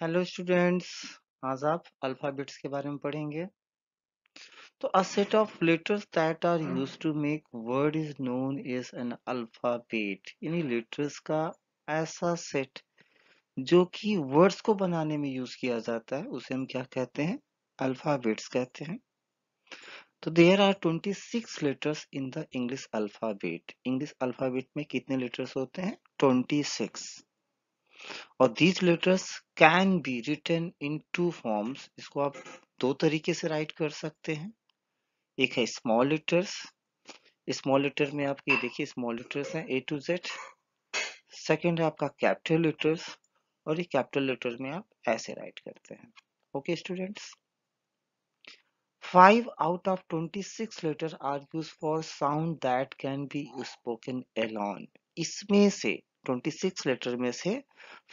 Hello students आज आप alphabets के बारे में पढ़ेंगे तो a set of letters that are used to make word is known as an alphabet यानी लेटर्स का ऐसा सेट जो कि वर्ड्स को बनाने में यूज किया जाता है उसे हम क्या कहते हैं अल्फाबेट्स कहते हैं तो there are 26 letters in the English alphabet English alphabet में कितने लेटर्स होते हैं 26 और these letters can be written in two forms इसको आप दो तरीके से राइट कर सकते हैं एक है स्मॉल लेटर्स स्मॉल लेटर में आप ये देखिए स्मॉल लेटर्स हैं ए टू जेड सेकेंड है आपका कैपिटल लेटर्स और ये कैपिटल लेटर में आप ऐसे राइट करते हैं okay students five out of twenty six letter are use for sound that can be spoken alone. इसमें से 26 लेटर में से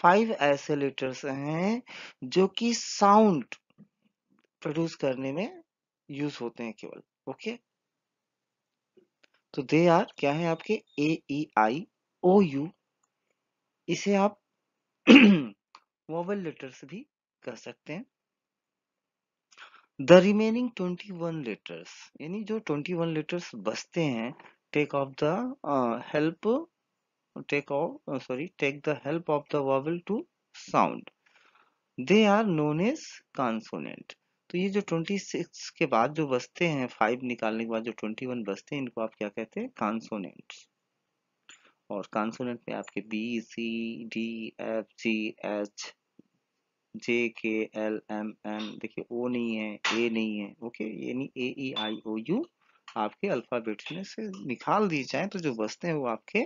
फाइव ऐसे लेटर्स हैं जो कि साउंड प्रोड्यूस करने में यूज होते हैं केवल ओके तो दे आर क्या है आपके ए ई आई ओ यू इसे आप वोवल लेटर्स भी कह सकते हैं the remaining twenty one letters यानी जो ट्वेंटी वन लेटर्स बचते हैं take of the help take or oh, uh, sorry take the help of the vowel to sound they are known as consonant तो ये जो 26 के बाद जो बचते हैं फाइव निकालने के बाद जो 21 बचते हैं इनको आप क्या कहते हैं कॉन्सोनेंट और कॉन्सोनेंट में आपके B C D F G H J K L M N देखिए ओ नहीं है ए नहीं है ओके यानी ए ई आई ओ यू आपके अल्फ़ाबेट्स में से निकाल दिए जाए तो जो बचते हैं वो आपके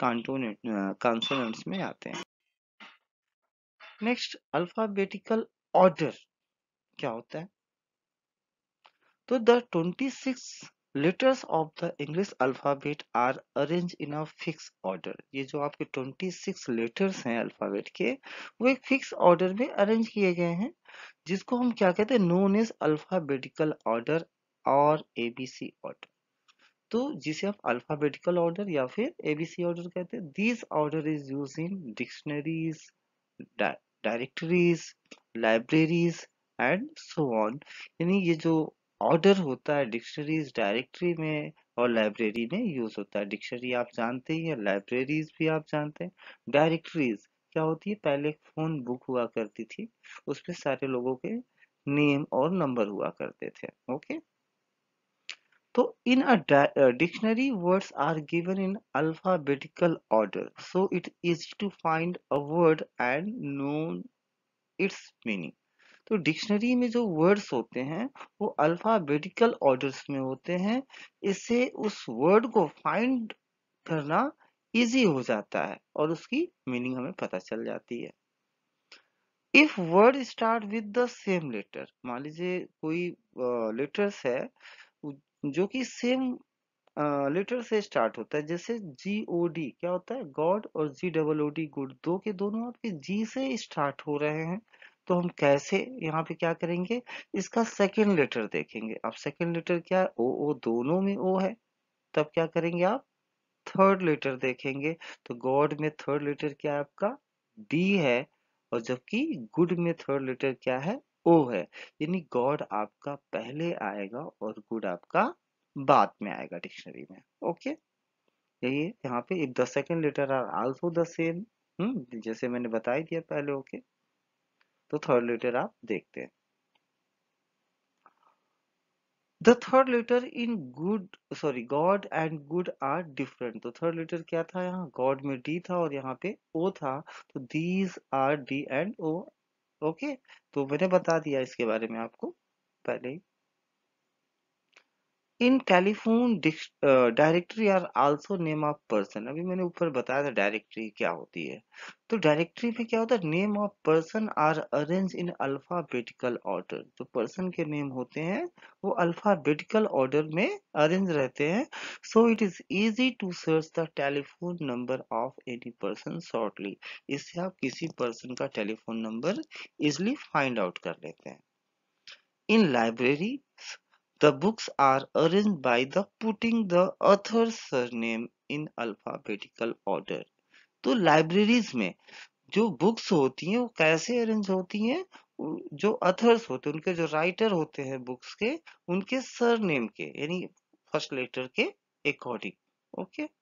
कॉन्टोनेंट कॉन्सोनेंट्स में आते हैं नेक्स्ट अल्फ़ाबेटिकल ऑर्डर क्या होता है तो the twenty six letters of the English alphabet are arrange in a fix order ये जो आपके ट्वेंटी सिक्स लेटर्स हैं अल्फ़ाबेट के वो एक फिक्स ऑर्डर में अरेंज किए गए हैं जिसको हम क्या कहते हैं नोन एज अल्फ़ाबेटिकल ऑर्डर और ए बी सी ऑर्डर तो जिसे आप अल्फाबेटिकल ऑर्डर या फिर ए बी सी ऑर्डर कहते हैं this order is use in dictionaries directories libraries and so on यानी ये जो ऑर्डर होता है डिक्शनरीज डायरेक्टरी में और लाइब्रेरी में यूज होता है डिक्शनरी आप जानते हैं या लाइब्रेरीज भी आप जानते हैं डायरेक्टरीज क्या होती है पहले फोन बुक हुआ करती थी उसमें सारे लोगों के नेम और नंबर हुआ करते थे ओके okay? तो in a dictionary words are given in alphabetical order so it is to find a word and a its meaning तो डिक्शनरी में जो वर्ड्स होते हैं वो अल्फाबेटिकल ऑर्डर्स में होते हैं इससे उस वर्ड को फाइंड करना इजी हो जाता है और उसकी मीनिंग हमें पता चल जाती है if word start with the same letter मान लीजिए कोई लेटर्स uh, है जो कि सेम लेटर से स्टार्ट होता है जैसे जी ओ डी क्या होता है गॉड और G double O D good दो के दोनों आपके जी से स्टार्ट हो रहे हैं तो हम कैसे यहाँ पे क्या करेंगे इसका सेकेंड लेटर देखेंगे अब सेकेंड लेटर क्या है ओ ओ दोनों में ओ है तब क्या करेंगे आप थर्ड लेटर देखेंगे तो गॉड में थर्ड लेटर क्या है आपका डी है और जबकि गुड में थर्ड लेटर क्या है ओ है यानी गॉड आपका पहले आएगा और गुड आपका बाद में आएगा डिक्शनरी में ओके यही है यहाँ पे if the second letter are also the same hmm जैसे मैंने बताई दिया पहले ओके तो थर्ड लेटर आप देखते हैं the third letter in good sorry God and good are different तो थर्ड लेटर क्या था यहाँ गॉड में डी था और यहाँ पे ओ था तो these are D and O okay तो मैंने बता दिया इसके बारे में आपको पहले ही in telephone directory are also name of person अभी मैंने ऊपर बताया था डायरेक्टरी क्या होती है तो डायरेक्टरी में क्या होता है name of person are arrange in alphabetical order जो पर्सन के नेम होते हैं वो अल्फाबेटिकल ऑर्डर में अरेंज रहते हैं so it is easy to search the telephone number of any person shortly इससे आप किसी पर्सन का telephone number easily find out कर लेते हैं in library The books are arranged by the putting the author's surname in alphabetical order. तो libraries में जो books होती हैं वो कैसे arrange होती हैं जो अथर्स होते हैं उनके जो राइटर होते हैं बुक्स के उनके सरनेम के यानी फर्स्ट लेटर के अकॉर्डिंग ओके okay?